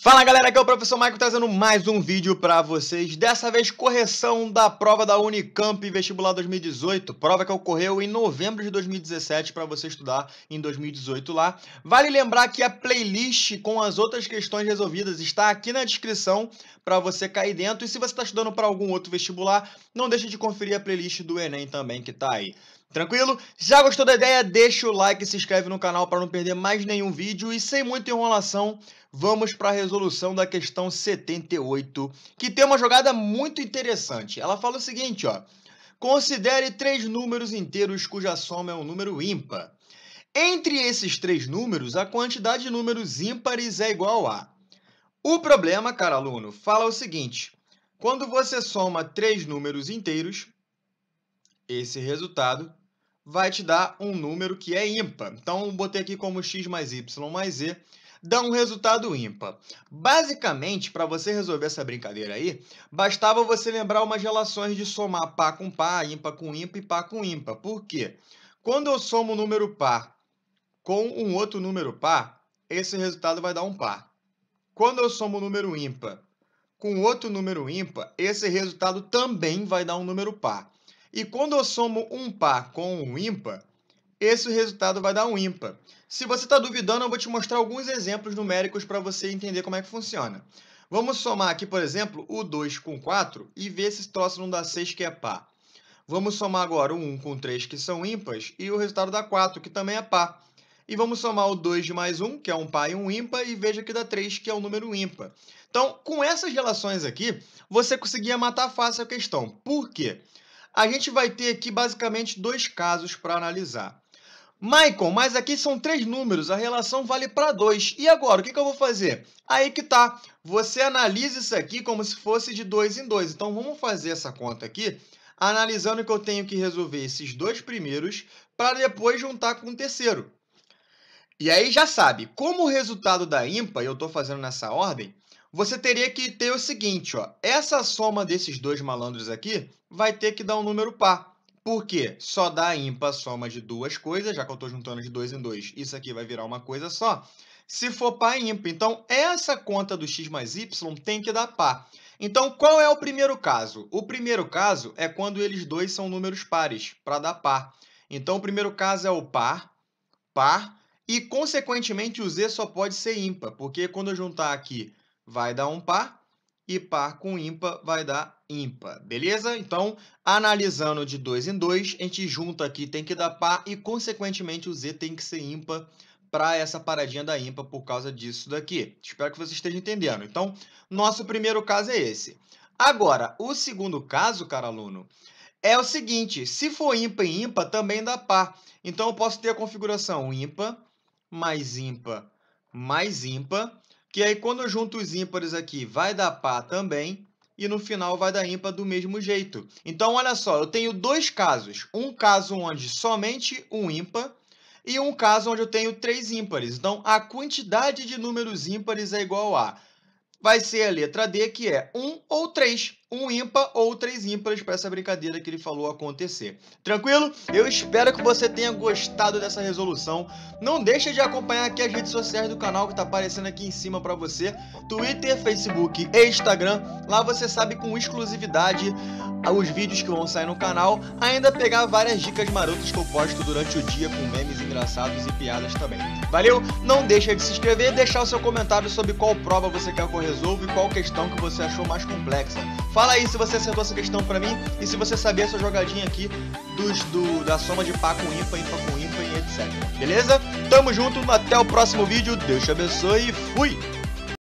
Fala galera, aqui é o professor Michael trazendo mais um vídeo para vocês. Dessa vez, correção da prova da Unicamp Vestibular 2018, prova que ocorreu em novembro de 2017 para você estudar em 2018 lá. Vale lembrar que a playlist com as outras questões resolvidas está aqui na descrição para você cair dentro. E se você está estudando para algum outro vestibular, não deixe de conferir a playlist do Enem também que está aí. Tranquilo? Já gostou da ideia? Deixa o like, e se inscreve no canal para não perder mais nenhum vídeo e sem muita enrolação, vamos para a resolução da questão 78, que tem uma jogada muito interessante. Ela fala o seguinte, ó: Considere três números inteiros cuja soma é um número ímpar. Entre esses três números, a quantidade de números ímpares é igual a. O problema, cara aluno, fala o seguinte: quando você soma três números inteiros, esse resultado vai te dar um número que é ímpar. Então, botei aqui como x mais y mais z, dá um resultado ímpar. Basicamente, para você resolver essa brincadeira aí, bastava você lembrar umas relações de somar par com par, ímpar com ímpar e par com ímpar. Por quê? Quando eu somo um número par com um outro número par, esse resultado vai dar um par. Quando eu somo um número ímpar com outro número ímpar, esse resultado também vai dar um número par. E quando eu somo um par com um ímpar, esse resultado vai dar um ímpar. Se você está duvidando, eu vou te mostrar alguns exemplos numéricos para você entender como é que funciona. Vamos somar aqui, por exemplo, o 2 com 4 e ver se esse troço não dá 6, que é par. Vamos somar agora o 1 com 3, que são ímpares, e o resultado dá 4, que também é par. E vamos somar o 2 de mais 1, que é um par e um ímpar, e veja que dá 3, que é um número ímpar. Então, com essas relações aqui, você conseguia matar fácil a questão. Por quê? a gente vai ter aqui basicamente dois casos para analisar. Maicon, mas aqui são três números, a relação vale para dois. E agora, o que, que, eu vou fazer? Aí que tá, você analisa isso aqui como se fosse de dois em dois. Então, vamos fazer essa conta aqui, analisando que eu tenho que resolver esses dois primeiros para depois juntar com o terceiro. E aí já sabe, como o resultado da ímpar, eu estou fazendo nessa ordem, você teria que ter o seguinte, ó, essa soma desses dois malandros aqui vai ter que dar um número par. Por quê? Só dá ímpar a soma de duas coisas, já que eu estou juntando de dois em dois, isso aqui vai virar uma coisa só, se for par ímpar. Então, essa conta do x mais y tem que dar par. Então, qual é o primeiro caso? O primeiro caso é quando eles dois são números pares, para dar par. Então, o primeiro caso é o par, par, e, consequentemente, o z só pode ser ímpar, porque quando eu juntar aqui vai dar um par e par com ímpar vai dar ímpar, beleza? Então, analisando de dois em dois, a gente junta aqui, tem que dar par e, consequentemente, o z tem que ser ímpar para essa paradinha da ímpar por causa disso daqui. Espero que você esteja entendendo. Então, nosso primeiro caso é esse. Agora, o segundo caso, cara aluno, é o seguinte, se for ímpar e ímpar, também dá par. Então, eu posso ter a configuração ímpar mais ímpar mais ímpar, e aí, quando eu junto os ímpares aqui, vai dar par também. E no final vai dar ímpar do mesmo jeito. Então, olha só, eu tenho dois casos. Um caso onde somente um ímpar e um caso onde eu tenho três ímpares. Então, a quantidade de números ímpares é igual a... Vai ser a letra D, que é 1 ou 3 um ímpar ou três ímpares para essa brincadeira que ele falou acontecer. Tranquilo? Eu espero que você tenha gostado dessa resolução. Não deixa de acompanhar aqui as redes sociais do canal que está aparecendo aqui em cima para você. Twitter, Facebook e Instagram. Lá você sabe com exclusividade os vídeos que vão sair no canal. Ainda pegar várias dicas marotas que eu posto durante o dia com memes engraçados e piadas também. Valeu? Não deixa de se inscrever e deixar o seu comentário sobre qual prova você quer que eu resolva e qual questão que você achou mais complexa Fala aí se você acertou essa questão pra mim e se você sabia essa jogadinha aqui dos, do, da soma de pá com ímpa, ímpa com ímpa e etc. Beleza? Tamo junto, até o próximo vídeo. Deus te abençoe e fui!